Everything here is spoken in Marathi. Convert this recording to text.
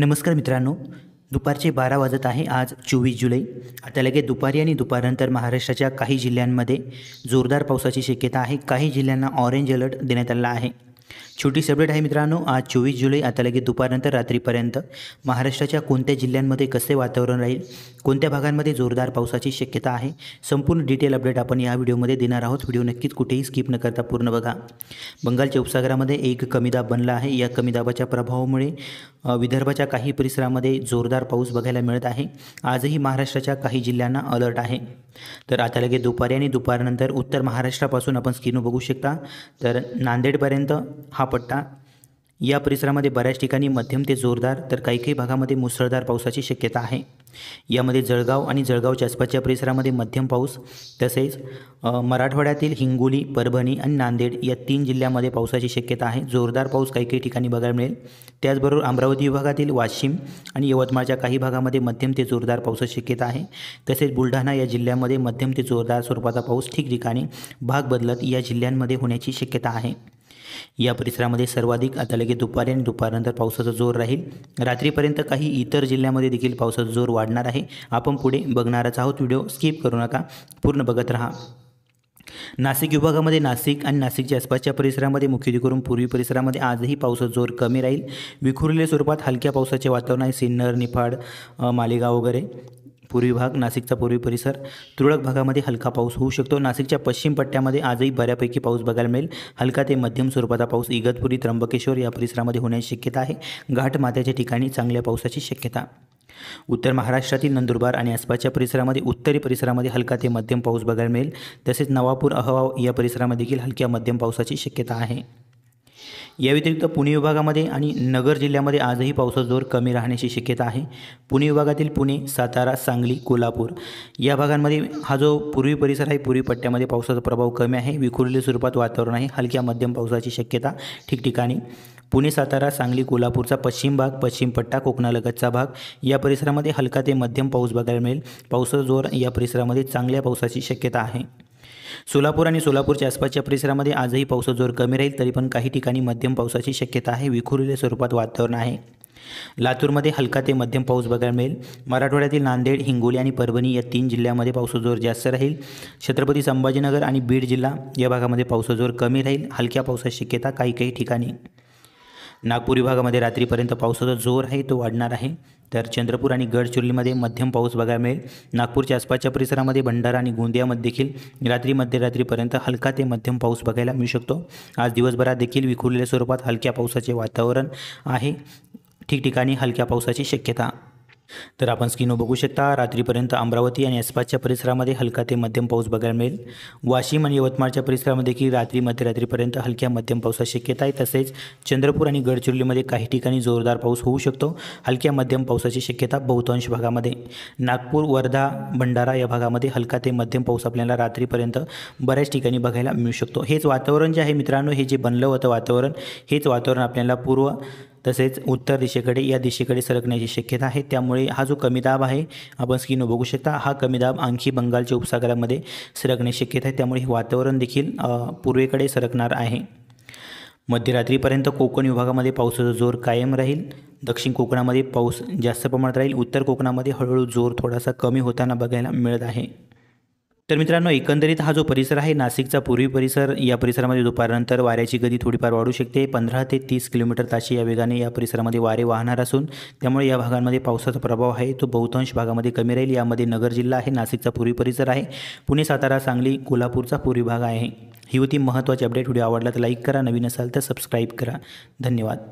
नमस्कार मित्रांनो दुपारचे बारा वाजत आहे आज चोवीस जुलै आता लगेच दुपारी आणि दुपारनंतर महाराष्ट्राच्या काही जिल्ह्यांमध्ये जोरदार पावसाची शक्यता आहे काही जिल्ह्यांना ऑरेंज अलर्ट देण्यात आला आहे छोटी अपडेट आहे मित्रांनो आज चोवीस जुलै आता लगेच दुपारनंतर रात्रीपर्यंत महाराष्ट्राच्या कोणत्या जिल्ह्यांमध्ये कसे वातावरण राहील कोणत्या भागांमध्ये जोरदार पावसाची शक्यता आहे संपूर्ण डिटेल अपडेट आपण या व्हिडिओमध्ये देणार आहोत व्हिडिओ नक्कीच कुठेही स्किप न करता पूर्ण बघा बंगालच्या उपसागरामध्ये एक कमी दाब बनला आहे या कमीदाबाच्या प्रभावामुळे विदर्भाच्या काही परिसरामध्ये जोरदार पाऊस बघायला मिळत आहे आजही महाराष्ट्राच्या काही जिल्ह्यांना अलर्ट आहे तर आता लगेच दुपारी आणि दुपारनंतर उत्तर महाराष्ट्रापासून आपण स्किनू बघू शकता तर नांदेडपर्यंत हा पट्टा या परिसरामध्ये बऱ्याच ठिकाणी मध्यम ते जोरदार तर काही काही भागामध्ये मुसळधार पावसाची शक्यता आहे यामध्ये जळगाव आणि जळगावच्या आसपासच्या परिसरामध्ये मध्यम पाऊस तसेच मराठवाड्यातील हिंगोली परभणी आणि नांदेड या तीन जिल्ह्यामध्ये पावसाची शक्यता आहे जोरदार पाऊस काही काही ठिकाणी बघायला मिळेल त्याचबरोबर अमरावती विभागातील वाशिम आणि यवतमाळच्या काही भागामध्ये मध्यम ते जोरदार पावसाची शक्यता आहे तसेच बुलढाणा या जिल्ह्यामध्ये मध्यम ते जोरदार स्वरूपाचा पाऊस ठिकठिकाणी भाग बदलत या जिल्ह्यांमध्ये होण्याची शक्यता आहे या परिसरामध्ये सर्वाधिक आता लगेच दुपारी आणि दुपारनंतर पावसाचा जोर राहील रात्रीपर्यंत काही इतर जिल्ह्यामध्ये देखील पावसाचा जोर वाढणार आहे आपण पुढे बघणारच आहोत व्हिडिओ स्किप करू नका पूर्ण बघत राहा नाशिक विभागामध्ये नाशिक आणि नाशिकच्या आसपासच्या परिसरामध्ये मुख्यत्वे करून पूर्वी परिसरामध्ये आजही पावसाचा जोर कमी राहील विखुरलेल्या स्वरूपात हलक्या पावसाचे वातावरण आहे सिन्नर निफाड मालेगाव वगैरे पूर्वी भाग नाशिकचा पूर्वी परिसर तुरळक भागामध्ये हलका पाऊस होऊ शकतो नाशिकच्या पश्चिम पट्ट्यामध्ये आजही बऱ्यापैकी पाऊस बघायला मिळेल हलका ते मध्यम स्वरूपाचा पाऊस इगतपुरी त्र्यंबकेश्वर या परिसरामध्ये होण्याची शक्यता आहे घाट ठिकाणी चांगल्या पावसाची शक्यता उत्तर महाराष्ट्रातील नंदुरबार आणि आसपासच्या परिसरामध्ये उत्तरी परिसरामध्ये हलका ते मध्यम पाऊस बघायला मिळेल तसेच नवापूर अहवा या परिसरामध्ये देखील हलक्या मध्यम पावसाची शक्यता आहे या व्यतिरिक्त पुणे विभागामध्ये आणि नगर जिल्ह्यामध्ये आजही पावसाचा जोर कमी राहण्याची शक्यता आहे पुणे विभागातील पुणे सातारा सांगली कोल्हापूर या भागांमध्ये हा जो पूर्वी परिसर आहे पूर्वी पट्ट्यामध्ये पावसाचा प्रभाव कमी आहे विखुरलेल्या स्वरूपात वातावरण आहे हलक्या मध्यम पावसाची शक्यता ठिकठिकाणी पुणे सातारा सांगली कोल्हापूरचा पश्चिम भाग पश्चिम पट्टा कोकणालगतचा भाग या परिसरामध्ये हलका ते मध्यम पाऊस बघायला मिळेल पावसाचा जोर या परिसरामध्ये चांगल्या पावसाची शक्यता आहे सोलापूर आणि सोलापूरच्या आसपासच्या परिसरामध्ये आजही पावसाचा जोर कमी राहील तरी पण काही ठिकाणी मध्यम पावसाची शक्यता आहे विखुरलेल्या स्वरूपात वातावरण आहे लातूरमध्ये हलका ते मध्यम पाऊस बघायला मिळेल मराठवाड्यातील नांदेड हिंगोली आणि परभणी या तीन जिल्ह्यामध्ये पावसाचा जोर जास्त राहील छत्रपती संभाजीनगर आणि बीड जिल्हा या भागामध्ये पावसाचा जोर कमी राहील हलक्या पावसाची शक्यता काही काही ठिकाणी नागपूर विभागामध्ये रात्रीपर्यंत पावसाचा जोर आहे तो वाढणार आहे तर चंद्रपूर आणि गडचिरोलीमध्ये मध्यम पाऊस बघायला मिळेल नागपूरच्या आसपासच्या परिसरामध्ये भंडारा आणि गोंदियामध्ये देखील रात्री मध्यरात्रीपर्यंत हलका ते मध्यम पाऊस बघायला मिळू शकतो आज दिवसभरात देखील विखुरलेल्या स्वरूपात हलक्या पावसाचे वातावरण आहे ठिकठिकाणी हलक्या पावसाची शक्यता तर आपण स्क्रीनवर बघू शकता रात्रीपर्यंत अमरावती आणि आसपासच्या परिसरामध्ये हलका ते मध्यम पाऊस बघायला मिळेल वाशिम आणि यवतमाळच्या परिसरामध्ये की रात्री मध्यरात्रीपर्यंत हलक्या मध्यम पावसाची शक्यता आहे तसेच चंद्रपूर आणि गडचिरोलीमध्ये काही ठिकाणी जोरदार पाऊस होऊ शकतो हलक्या मध्यम पावसाची शक्यता बहुतांश भागामध्ये नागपूर वर्धा भंडारा या भागामध्ये हलका ते मध्यम पाऊस आपल्याला रात्रीपर्यंत बऱ्याच ठिकाणी बघायला मिळू शकतो हेच वातावरण जे आहे मित्रांनो हे जे बनलं होतं वातावरण हेच वातावरण आपल्याला पूर्व तसेच उत्तर दिशेकडे या दिशेकडे सरकण्याची शक्यता आहे त्यामुळे हा जो कमी दाब आहे आपण स्क्रीनवर बघू शकता हा कमी दाब आणखी बंगालच्या उपसागरामध्ये सरकण्याची शक्यता आहे त्यामुळे हे वातावरण देखील पूर्वेकडे सरकणार आहे मध्यरात्रीपर्यंत कोकण विभागामध्ये पावसाचा जोर कायम राहील दक्षिण कोकणामध्ये पाऊस जास्त प्रमाणात राहील उत्तर कोकणामध्ये हळूहळू जोर थोडासा कमी होताना बघायला मिळत आहे तर मित्रांनो एकंदरीत हा जो परिसर आहे नाशिकचा पूर्वी परिसर या परिसरामध्ये दुपारनंतर वाऱ्याची गती थोडीफार वाढू शकते पंधरा ते तीस किलोमीटर ताशी या वेगाने या परिसरामध्ये वारे वाहणार असून त्यामुळे या भागांमध्ये पावसाचा प्रभाव आहे तो बहुतांश भागामध्ये कमी राहील यामध्ये नगर जिल्हा आहे नाशिकचा पूर्वी परिसर आहे पुणे सातारा सांगली कोल्हापूरचा पूर्वी भाग आहे ही होती महत्त्वाची अपडेट व्हिडिओ आवडला तर लाईक करा नवीन असाल तर सबस्क्राईब करा धन्यवाद